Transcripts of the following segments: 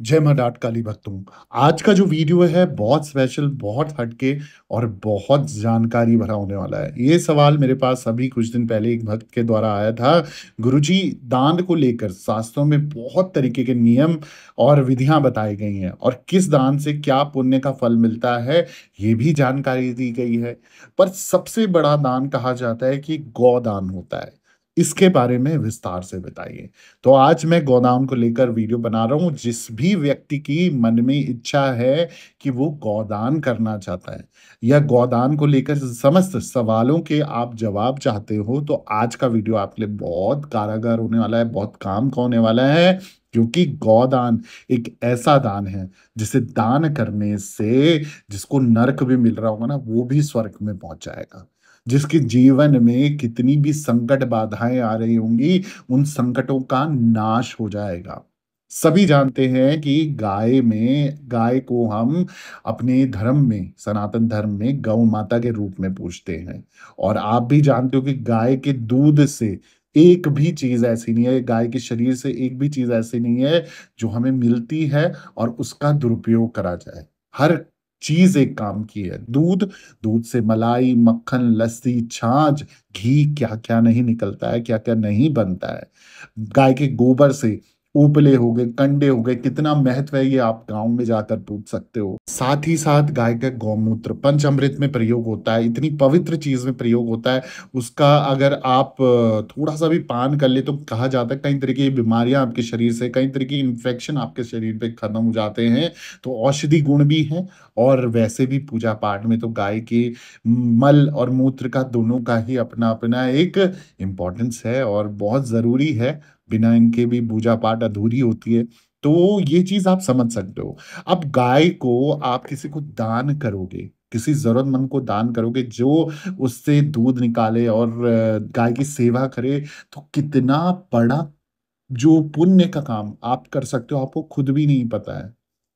जय मा डाट काली भक्तों आज का जो वीडियो है बहुत स्पेशल बहुत हटके और बहुत जानकारी भरा होने वाला है ये सवाल मेरे पास अभी कुछ दिन पहले एक भक्त के द्वारा आया था गुरुजी दान को लेकर शास्त्रों में बहुत तरीके के नियम और विधियां बताई गई हैं और किस दान से क्या पुण्य का फल मिलता है ये भी जानकारी दी गई है पर सबसे बड़ा दान कहा जाता है कि गौदान होता है इसके बारे में विस्तार से बताइए तो आज मैं गोदाम को लेकर वीडियो बना रहा हूँ जिस भी व्यक्ति की मन में इच्छा है कि वो गोदान करना चाहता है या गोदान को लेकर समस्त सवालों के आप जवाब चाहते हो तो आज का वीडियो आपके लिए बहुत कारागर होने वाला है बहुत काम का होने वाला है क्योंकि गोदान एक ऐसा दान है जिसे दान करने से जिसको नर्क भी मिल रहा होगा ना वो भी स्वर्ग में पहुंच जाएगा जिसके जीवन में कितनी भी संकट बाधाएं आ रही होंगी उन संकटों का नाश हो जाएगा सभी जानते हैं कि गाय में गाय को हम अपने धर्म में सनातन धर्म में गौ माता के रूप में पूजते हैं और आप भी जानते हो कि गाय के दूध से एक भी चीज ऐसी नहीं है गाय के शरीर से एक भी चीज ऐसी नहीं है जो हमें मिलती है और उसका दुरुपयोग करा जाए हर चीज एक काम की है दूध दूध से मलाई मक्खन लस्सी छाछ घी क्या क्या नहीं निकलता है क्या क्या नहीं बनता है गाय के गोबर से उपले हो गए कंडे हो गए कितना महत्व है ये आप गांव में जाकर पूछ सकते हो साथ ही साथ गाय का गौमूत्र पंच अमृत में प्रयोग होता है इतनी पवित्र चीज में प्रयोग होता है उसका अगर आप थोड़ा सा भी पान कर ले तो कहा जाता है कई तरह की बीमारियां आपके शरीर से कई तरह की इन्फेक्शन आपके शरीर पे खत्म हो जाते हैं तो औषधि गुण भी है और वैसे भी पूजा पाठ में तो गाय के मल और मूत्र का दोनों का ही अपना अपना एक इम्पोर्टेंस है और बहुत ज़रूरी है बिना इनके भी पूजा पाठ अधूरी होती है तो ये चीज आप समझ सकते हो अब गाय को आप किसी को दान करोगे किसी जरूरतमंद को दान करोगे जो उससे दूध निकाले और गाय की सेवा करे तो कितना बड़ा जो पुण्य का काम आप कर सकते हो आपको खुद भी नहीं पता है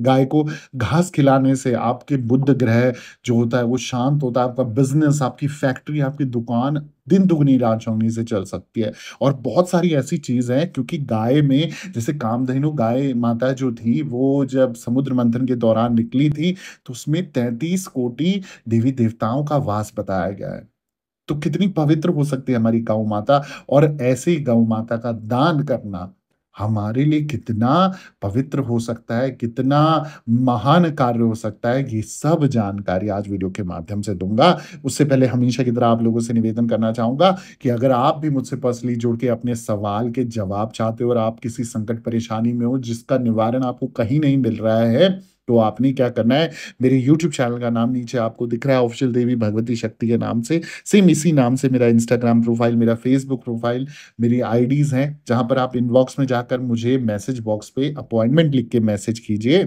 गाय को घास खिलाने से आपके बुद्ध ग्रह जो होता है वो शांत होता है आपका बिजनेस आपकी फैक्ट्री आपकी दुकान दिन दुगनी रात चौगनी से चल सकती है और बहुत सारी ऐसी चीज़ है क्योंकि गाय में जैसे कामधेनु गाय माता जो थी वो जब समुद्र मंथन के दौरान निकली थी तो उसमें तैतीस कोटि देवी देवताओं का वास बताया गया है तो कितनी पवित्र हो सकती है हमारी गौ माता और ऐसे ही गौ माता का दान करना हमारे लिए कितना पवित्र हो सकता है कितना महान कार्य हो सकता है ये सब जानकारी आज वीडियो के माध्यम से दूंगा उससे पहले हमेशा की तरह आप लोगों से निवेदन करना चाहूंगा कि अगर आप भी मुझसे पर्सनली जुड़ के अपने सवाल के जवाब चाहते हो और आप किसी संकट परेशानी में हो जिसका निवारण आपको कहीं नहीं मिल रहा है तो आपने क्या करना है मेरे यूट्यूब चैनल का नाम नीचे आपको दिख रहा है ऑफिशियल देवी भगवती शक्ति के नाम से सेम इसी नाम से मेरा इंस्टाग्राम प्रोफाइल मेरा फेसबुक प्रोफाइल मेरी आईडीज़ हैं जहां पर आप इनबॉक्स में जाकर मुझे मैसेज बॉक्स पे अपॉइंटमेंट लिख के मैसेज कीजिए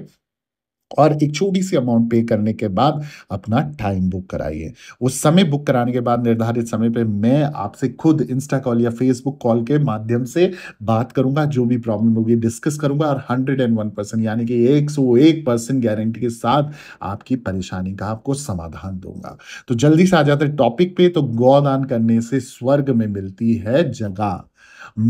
और एक छोटी सी अमाउंट पे करने के बाद अपना टाइम बुक कराइए उस समय बुक कराने के बाद निर्धारित समय पे मैं आपसे खुद इंस्टा कॉल या फेसबुक कॉल के माध्यम से बात करूंगा जो भी प्रॉब्लम होगी डिस्कस करूंगा और हंड्रेड एंड वन परसेंट यानी कि एक सौ एक परसेंट गारंटी के साथ आपकी परेशानी का आपको समाधान दूंगा तो जल्दी से आ जाते टॉपिक पे तो गौदान करने से स्वर्ग में मिलती है जगह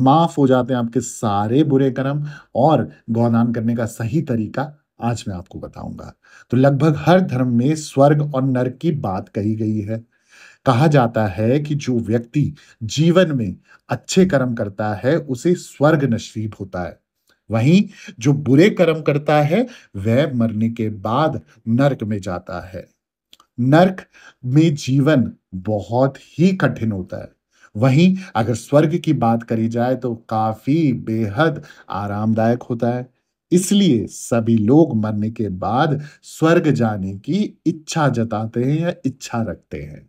माफ हो जाते हैं आपके सारे बुरे कर्म और गौदान करने का सही तरीका आज मैं आपको बताऊंगा तो लगभग हर धर्म में स्वर्ग और नर्क की बात कही गई है कहा जाता है कि जो व्यक्ति जीवन में अच्छे कर्म करता है उसे स्वर्ग नसीब होता है वहीं जो बुरे कर्म करता है वह मरने के बाद नरक में जाता है नरक में जीवन बहुत ही कठिन होता है वहीं अगर स्वर्ग की बात करी जाए तो काफी बेहद आरामदायक होता है इसलिए सभी लोग मरने के बाद स्वर्ग जाने की इच्छा जताते हैं या इच्छा रखते हैं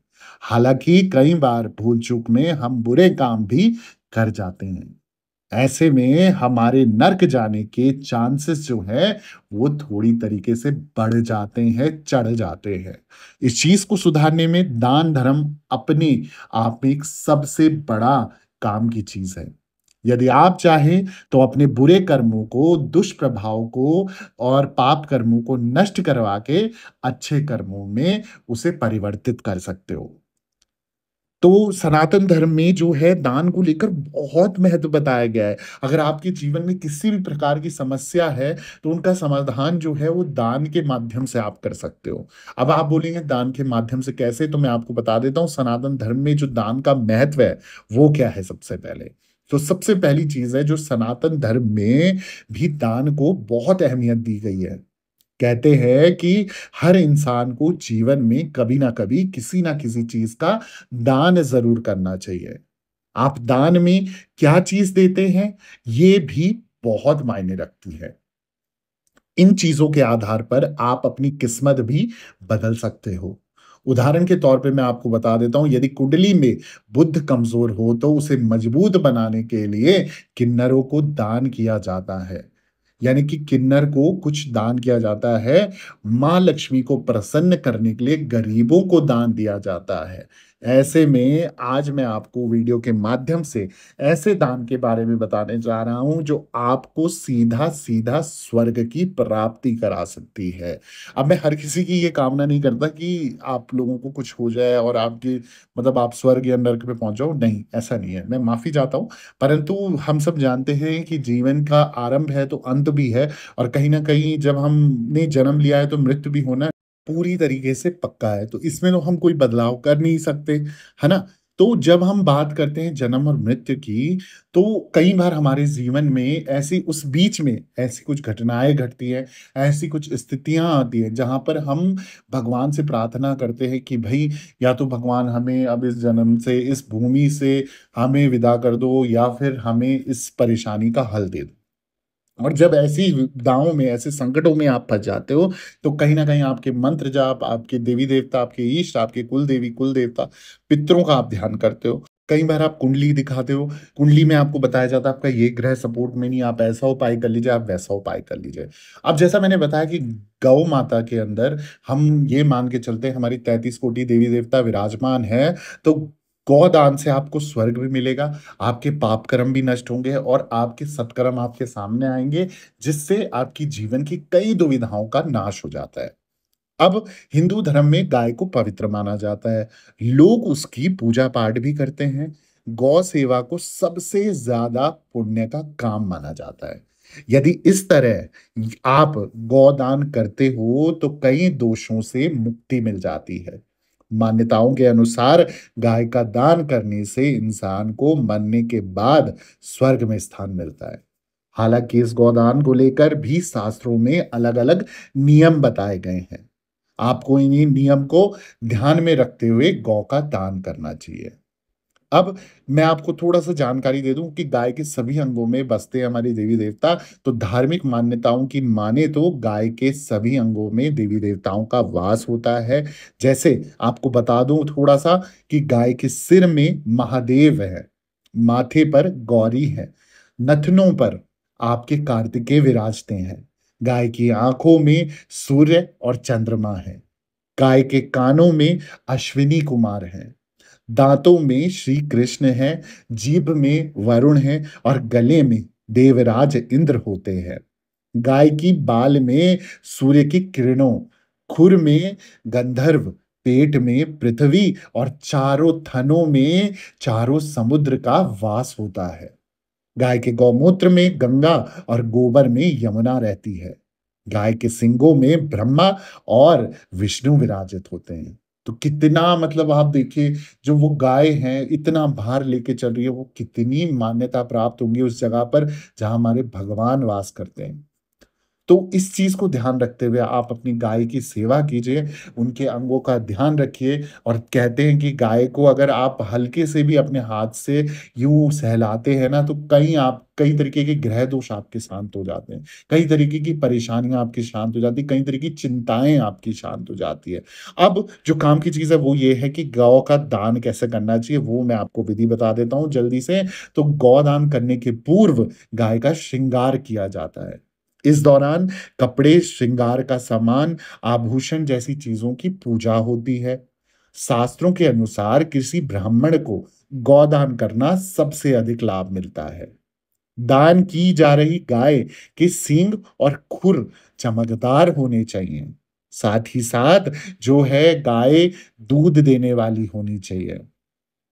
हालांकि कई बार भूल चूक में हम बुरे काम भी कर जाते हैं ऐसे में हमारे नर्क जाने के चांसेस जो है वो थोड़ी तरीके से बढ़ जाते हैं चढ़ जाते हैं इस चीज को सुधारने में दान धर्म अपने आप में एक सबसे बड़ा काम की चीज है यदि आप चाहें तो अपने बुरे कर्मों को दुष्प्रभाव को और पाप कर्मों को नष्ट करवा के अच्छे कर्मों में उसे परिवर्तित कर सकते हो तो सनातन धर्म में जो है दान को लेकर बहुत महत्व बताया गया है अगर आपके जीवन में किसी भी प्रकार की समस्या है तो उनका समाधान जो है वो दान के माध्यम से आप कर सकते हो अब आप बोलेंगे दान के माध्यम से कैसे तो मैं आपको बता देता हूँ सनातन धर्म में जो दान का महत्व है वो क्या है सबसे पहले तो सबसे पहली चीज है जो सनातन धर्म में भी दान को बहुत अहमियत दी गई है कहते हैं कि हर इंसान को जीवन में कभी ना कभी किसी ना किसी चीज का दान जरूर करना चाहिए आप दान में क्या चीज देते हैं ये भी बहुत मायने रखती है इन चीजों के आधार पर आप अपनी किस्मत भी बदल सकते हो उदाहरण के तौर पे मैं आपको बता देता हूं यदि कुंडली में बुद्ध कमजोर हो तो उसे मजबूत बनाने के लिए किन्नरों को दान किया जाता है यानी कि किन्नर को कुछ दान किया जाता है मां लक्ष्मी को प्रसन्न करने के लिए गरीबों को दान दिया जाता है ऐसे में आज मैं आपको वीडियो के माध्यम से ऐसे दान के बारे में बताने जा रहा हूं जो आपको सीधा सीधा स्वर्ग की प्राप्ति करा सकती है अब मैं हर किसी की ये कामना नहीं करता कि आप लोगों को कुछ हो जाए और आपके मतलब आप स्वर्ग या नर्क पे पहुंच जाओ नहीं ऐसा नहीं है मैं माफी चाहता हूँ परंतु हम सब जानते हैं कि जीवन का आरंभ है तो अंत भी है और कहीं ना कहीं जब हमने जन्म लिया है तो मृत्यु भी होना पूरी तरीके से पक्का है तो इसमें तो हम कोई बदलाव कर नहीं सकते है ना तो जब हम बात करते हैं जन्म और मृत्यु की तो कई बार हमारे जीवन में ऐसी उस बीच में ऐसी कुछ घटनाएं घटती है ऐसी कुछ स्थितियां आती हैं जहां पर हम भगवान से प्रार्थना करते हैं कि भाई या तो भगवान हमें अब इस जन्म से इस भूमि से हमें विदा कर दो या फिर हमें इस परेशानी का हल दे दो और जब ऐसी दावों में ऐसे संकटों में आप फंस जाते हो तो कहीं ना कहीं आपके मंत्र जाप आपके देवी देवता आपके ईष्ट आपके कुल देवी कुल देवता पितरों का आप ध्यान करते हो कई बार आप कुंडली दिखाते हो कुंडली में आपको बताया जाता है आपका ये ग्रह सपोर्ट में नहीं आप ऐसा उपाय कर लीजिए आप वैसा उपाय कर लीजिए अब जैसा मैंने बताया कि गौ माता के अंदर हम ये मान के चलते हैं हमारी तैतीस कोटि देवी देवता विराजमान है तो गौदान से आपको स्वर्ग भी मिलेगा आपके पाप कर्म भी नष्ट होंगे और आपके सत्कर्म आपके सामने आएंगे जिससे आपकी जीवन की कई दुविधाओं का नाश हो जाता है अब हिंदू धर्म में गाय को पवित्र माना जाता है लोग उसकी पूजा पाठ भी करते हैं गौ सेवा को सबसे ज्यादा पुण्य का काम माना जाता है यदि इस तरह आप गौदान करते हो तो कई दोषों से मुक्ति मिल जाती है मान्यताओं के अनुसार गाय का दान करने से इंसान को मरने के बाद स्वर्ग में स्थान मिलता है हालांकि इस गौदान को लेकर भी शास्त्रों में अलग अलग नियम बताए गए हैं आपको इन्हीं नियम को ध्यान में रखते हुए गौ का दान करना चाहिए अब मैं आपको थोड़ा सा जानकारी दे दूं कि गाय के सभी अंगों में बसते हैं हमारे देवी देवता तो धार्मिक मान्यताओं की माने तो गाय के सभी अंगों में देवी देवताओं का वास होता है जैसे आपको बता दूं थोड़ा सा कि गाय के सिर में महादेव है माथे पर गौरी है नथनों पर आपके कार्तिकेय विराजते हैं गाय की आंखों में सूर्य और चंद्रमा है गाय के कानों में अश्विनी कुमार है दांतों में श्री कृष्ण हैं जीभ में वरुण हैं और गले में देवराज इंद्र होते हैं गाय की बाल में सूर्य की किरणों खुर में गंधर्व पेट में पृथ्वी और चारों थनों में चारों समुद्र का वास होता है गाय के गौमूत्र में गंगा और गोबर में यमुना रहती है गाय के सिंगों में ब्रह्मा और विष्णु विराजित होते हैं तो कितना मतलब आप देखिए जो वो गाय हैं इतना भार लेके चल रही है वो कितनी मान्यता प्राप्त होंगी उस जगह पर जहां हमारे भगवान वास करते हैं तो इस चीज़ को ध्यान रखते हुए आप अपनी गाय की सेवा कीजिए उनके अंगों का ध्यान रखिए और कहते हैं कि गाय को अगर आप हल्के से भी अपने हाथ से यूं सहलाते हैं ना तो कहीं आप कई तरीके के ग्रह दोष आपके शांत हो जाते हैं कई तरीके की परेशानियां आपकी शांत हो जाती है कई तरीके की चिंताएं आपकी शांत हो जाती है अब जो काम की चीज़ है वो ये है कि गौ का दान कैसे करना चाहिए वो मैं आपको विधि बता देता हूँ जल्दी से तो गौ दान करने के पूर्व गाय का श्रृंगार किया जाता है इस दौरान कपड़े श्रृंगार का सामान आभूषण जैसी चीजों की पूजा होती है शास्त्रों के अनुसार किसी ब्राह्मण को गौदान करना सबसे अधिक लाभ मिलता है दान की जा रही गाय के सींग और खुर चमकदार होने चाहिए साथ ही साथ जो है गाय दूध देने वाली होनी चाहिए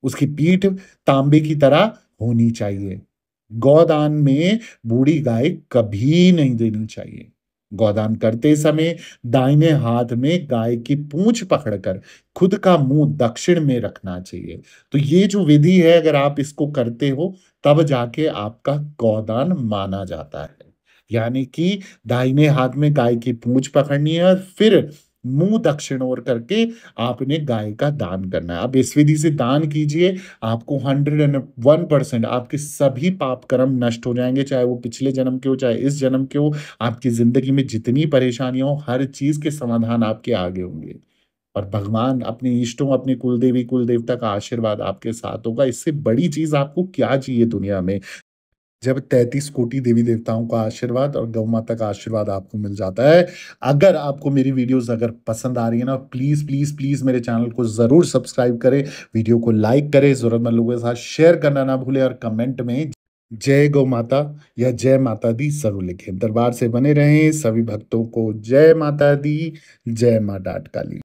उसकी पीठ तांबे की तरह होनी चाहिए गौदान में बूढ़ी गाय कभी नहीं देनी चाहिए गौदान करते समय दाहिने हाथ में गाय की पूंछ पकड़कर खुद का मुंह दक्षिण में रखना चाहिए तो ये जो विधि है अगर आप इसको करते हो तब जाके आपका गौदान माना जाता है यानी कि दाहिने हाथ में गाय की पूंछ पकड़नी है और फिर मुंह दक्षिण ओर करके आपने गाय का दान करना है आप इस विधि से दान कीजिए आपको हंड्रेड एंड वन परसेंट आपके सभी पाप कर्म नष्ट हो जाएंगे चाहे वो पिछले जन्म के हो चाहे इस जन्म के हो आपकी जिंदगी में जितनी परेशानियां हो हर चीज के समाधान आपके आगे होंगे और भगवान अपने इष्टों अपने कुलदेवी कुल देवता का आशीर्वाद आपके साथ होगा इससे बड़ी चीज आपको क्या चाहिए दुनिया में जब तैतीस कोटि देवी देवताओं का आशीर्वाद और गौ माता का आशीर्वाद आपको मिल जाता है अगर आपको मेरी वीडियोस अगर पसंद आ रही है ना प्लीज़ प्लीज़ प्लीज़ मेरे चैनल को ज़रूर सब्सक्राइब करें वीडियो को लाइक करें ज़रूरतमंद लोगों के साथ शेयर करना ना भूलें और कमेंट में जय गौ माता या जय माता दी जरूर लिखें दरबार से बने रहें सभी भक्तों को जय माता दी जय माँ डाट काली